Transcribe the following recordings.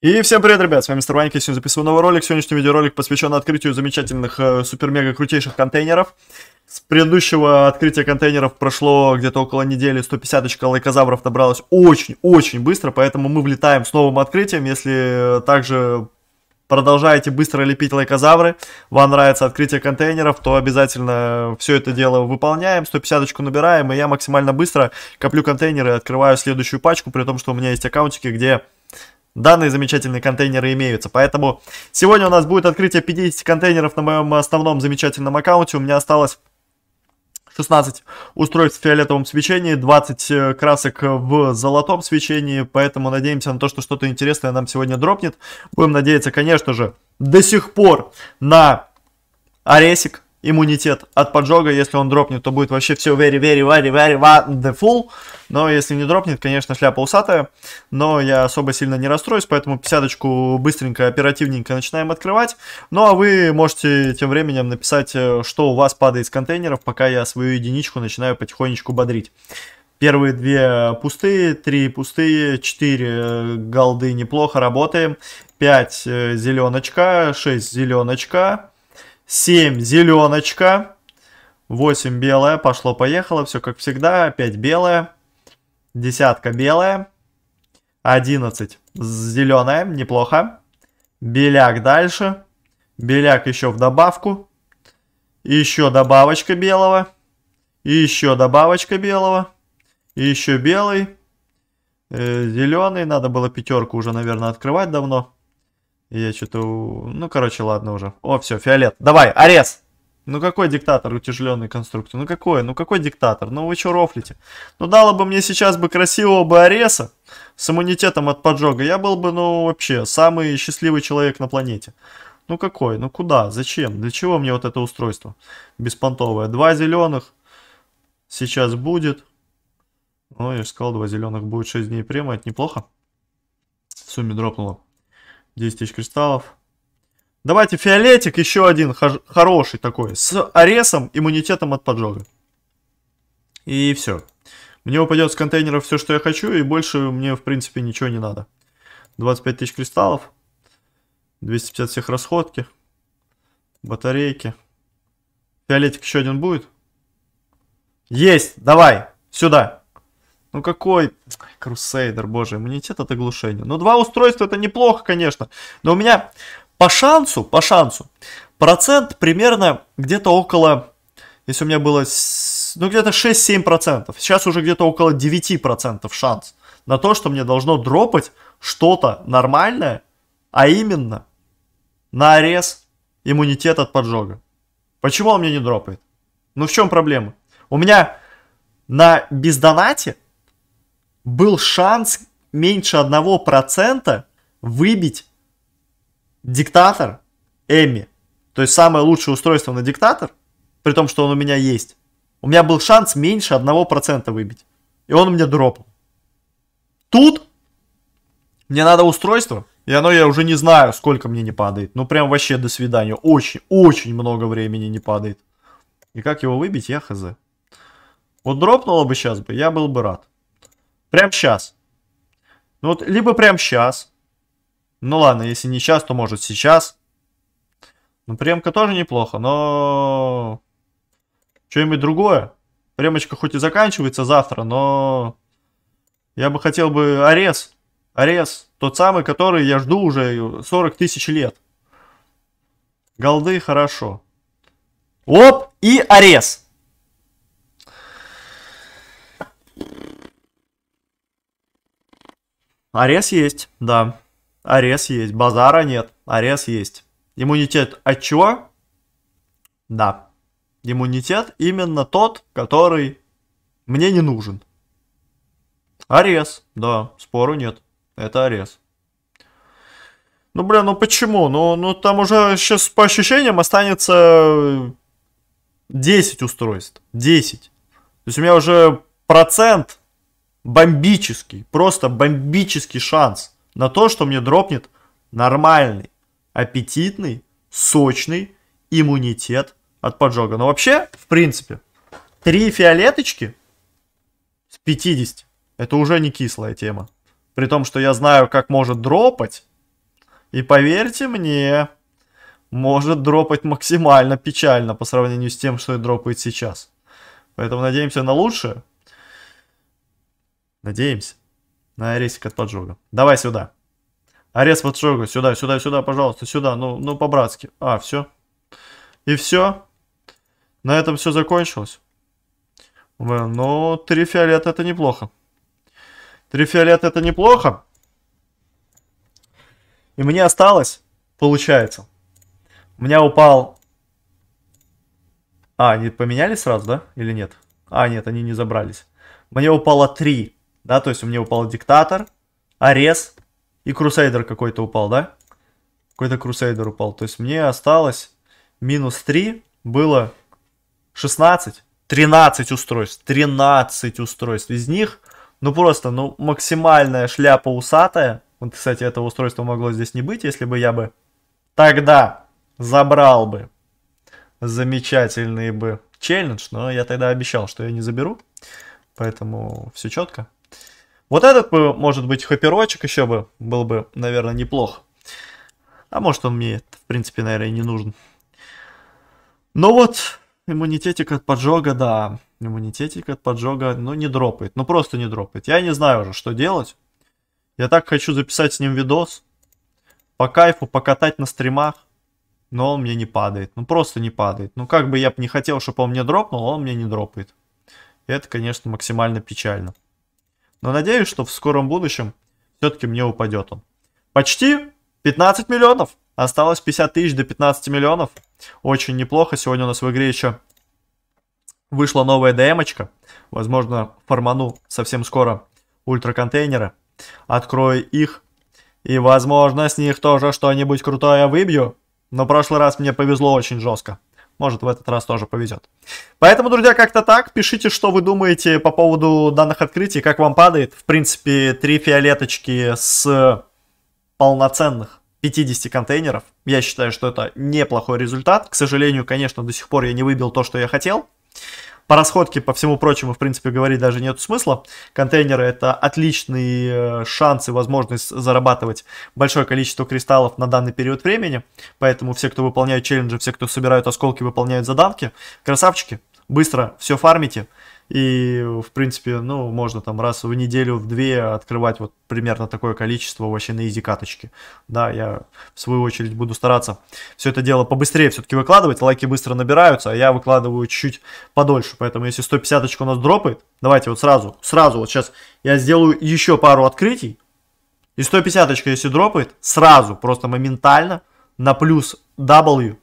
И всем привет, ребят, с вами Мистер Ванька, сегодня записываю новый ролик. Сегодняшний видеоролик посвящен открытию замечательных, э, супер-мега-крутейших контейнеров. С предыдущего открытия контейнеров прошло где-то около недели, 150 лайкозавров набралось очень-очень быстро, поэтому мы влетаем с новым открытием. Если э, также продолжаете быстро лепить лайкозавры, вам нравится открытие контейнеров, то обязательно все это дело выполняем, 150 очку набираем, и я максимально быстро коплю контейнеры, открываю следующую пачку, при том, что у меня есть аккаунтики, где данные замечательные контейнеры имеются. Поэтому сегодня у нас будет открытие 50 контейнеров на моем основном замечательном аккаунте. У меня осталось 16 устройств в фиолетовом свечении, 20 э, красок в золотом свечении, поэтому надеемся на то, что что-то интересное нам сегодня дропнет. Будем надеяться, конечно же, до сих пор на Аресик, иммунитет от поджога. Если он дропнет, то будет вообще все very, very, very, very wonderful. Но если не дропнет, конечно, шляпа усатая. Но я особо сильно не расстроюсь, поэтому пятидесяточку быстренько, оперативненько начинаем открывать. Ну, а вы можете тем временем написать, э, что у вас падает из контейнеров, пока я свою единичку начинаю потихонечку бодрить. Первые две пустые, три пустые, четыре э, голды неплохо работаем, пять э, зеленочка, шесть зеленочка, 7 зеленочка. 8 белая. Пошло-поехало. Все как всегда. 5 белая. Десятка белая. 11 зеленая. Неплохо. Беляк дальше. Беляк еще в добавку. Еще добавочка белого. Еще добавочка белого. Еще белый. Э, зеленый. Надо было пятерку уже, наверное, открывать давно. Я что-то... Ну, короче, ладно уже. О, все, фиолет. Давай, арест! Ну какой диктатор утяжеленный конструктор? Ну какой? Ну какой диктатор? Ну вы что рофлите? Ну дало бы мне сейчас бы красивого бы ареса с иммунитетом от поджога. Я был бы, ну вообще, самый счастливый человек на планете. Ну какой? Ну куда? Зачем? Для чего мне вот это устройство беспонтовое? Два зеленых сейчас будет. Ну я же сказал, два зеленых будет 6 дней према. Это неплохо. В сумме дропнуло. 10 тысяч кристаллов. Давайте фиолетик, еще один хороший такой, с аресом, иммунитетом от поджога. И все. Мне упадет с контейнера все, что я хочу, и больше мне, в принципе, ничего не надо. 25 тысяч кристаллов, 250 всех расходки, батарейки. Фиолетик еще один будет? Есть, давай, сюда. Ну какой Крусейдер, боже, иммунитет от оглушения. Ну два устройства это неплохо, конечно. Но у меня по шансу, по шансу, процент примерно где-то около, если у меня было, ну где-то 6-7%. Сейчас уже где-то около 9% шанс на то, что мне должно дропать что-то нормальное, а именно нарез иммунитет от поджога. Почему он мне не дропает? Ну в чем проблема? У меня на бездонате был шанс меньше одного процента выбить диктатор Эми. То есть самое лучшее устройство на диктатор, при том, что он у меня есть. У меня был шанс меньше одного процента выбить. И он у меня дропал. Тут мне надо устройство, и оно я уже не знаю, сколько мне не падает. Ну прям вообще до свидания. Очень, очень много времени не падает. И как его выбить, я хз. Вот дропнуло бы сейчас бы, я был бы рад. Прям сейчас. Ну вот, либо прямо сейчас. Ну ладно, если не сейчас, то может сейчас. Ну, премка тоже неплохо, но... Что-нибудь другое. Премочка хоть и заканчивается завтра, но... Я бы хотел бы Арес. Арес. Тот самый, который я жду уже 40 тысяч лет. Голды хорошо. Оп! И Арес. Арес есть, да. Арес есть. Базара нет. Арес есть. Иммунитет от чего? Да. Иммунитет именно тот, который мне не нужен. Арес, да, спору нет. Это арес. Ну, бля, ну почему? Ну, ну там уже сейчас по ощущениям останется 10 устройств. 10. То есть у меня уже процент бомбический, просто бомбический шанс на то, что мне дропнет нормальный, аппетитный, сочный иммунитет от поджога. Но вообще, в принципе, три фиолеточки с 50 это уже не кислая тема. При том, что я знаю, как может дропать. И поверьте мне, может дропать максимально печально по сравнению с тем, что и дропает сейчас. Поэтому надеемся на лучшее. Надеемся. На арестик от поджога. Давай сюда. Арест поджога. Сюда, сюда, сюда, пожалуйста, сюда. Ну, ну по-братски. А, все. И все. На этом все закончилось. Ну, три фиолета это неплохо. Три фиолета это неплохо. И мне осталось, получается. У меня упал... А, они поменяли сразу, да? Или нет? А, нет, они не забрались. Мне упало 3 да, то есть у меня упал Диктатор, Арес и Крусейдер какой-то упал, да? Какой-то Крусейдер упал, то есть мне осталось минус 3, было 16, 13 устройств, 13 устройств, из них, ну просто, ну максимальная шляпа усатая, вот, кстати, этого устройства могло здесь не быть, если бы я бы тогда забрал бы замечательный бы челлендж, но я тогда обещал, что я не заберу, поэтому все четко. Вот этот бы, может быть, хоперочек еще бы был бы, наверное, неплох. А может он мне, в принципе, наверное, и не нужен. Но вот иммунитетик от поджога, да, иммунитетик от поджога, ну, не дропает, ну, просто не дропает. Я не знаю уже, что делать. Я так хочу записать с ним видос, по кайфу покатать на стримах, но он мне не падает, ну, просто не падает. Ну, как бы я бы не хотел, чтобы он мне дропнул, он мне не дропает. это, конечно, максимально печально. Но надеюсь, что в скором будущем все-таки мне упадет он. Почти 15 миллионов. Осталось 50 тысяч до 15 миллионов. Очень неплохо. Сегодня у нас в игре еще вышла новая демочка. Возможно, форману совсем скоро ультраконтейнеры. Открою их. И, возможно, с них тоже что-нибудь крутое выбью. Но прошлый раз мне повезло очень жестко. Может, в этот раз тоже повезет. Поэтому, друзья, как-то так. Пишите, что вы думаете по поводу данных открытий, как вам падает. В принципе, три фиолеточки с полноценных 50 контейнеров. Я считаю, что это неплохой результат. К сожалению, конечно, до сих пор я не выбил то, что я хотел. По расходке, по всему прочему, в принципе, говорить даже нет смысла. Контейнеры — это отличный э, шанс и возможность зарабатывать большое количество кристаллов на данный период времени. Поэтому все, кто выполняют челленджи, все, кто собирают осколки, выполняют заданки. Красавчики, быстро все фармите. И, в принципе, ну, можно там раз в неделю, в две открывать вот примерно такое количество вообще на изи каточки. Да, я в свою очередь буду стараться все это дело побыстрее все-таки выкладывать. Лайки быстро набираются, а я выкладываю чуть-чуть подольше. Поэтому если 150 очку у нас дропает, давайте вот сразу, сразу вот сейчас я сделаю еще пару открытий. И 150 очка если дропает, сразу, просто моментально на плюс W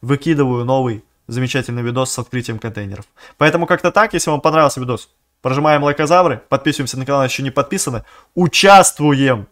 выкидываю новый замечательный видос с открытием контейнеров. Поэтому как-то так, если вам понравился видос, прожимаем лайкозавры, подписываемся на канал, еще не подписаны, участвуем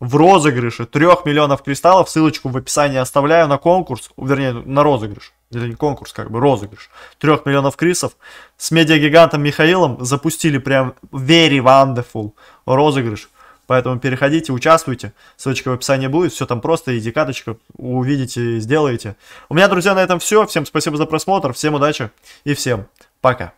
в розыгрыше 3 миллионов кристаллов, ссылочку в описании оставляю на конкурс, вернее, на розыгрыш. Это не конкурс, как бы розыгрыш. 3 миллионов крисов с медиагигантом Михаилом запустили прям very wonderful розыгрыш. Поэтому переходите, участвуйте. Ссылочка в описании будет. Все там просто. иди декаточка увидите, сделаете. У меня, друзья, на этом все. Всем спасибо за просмотр. Всем удачи и всем пока.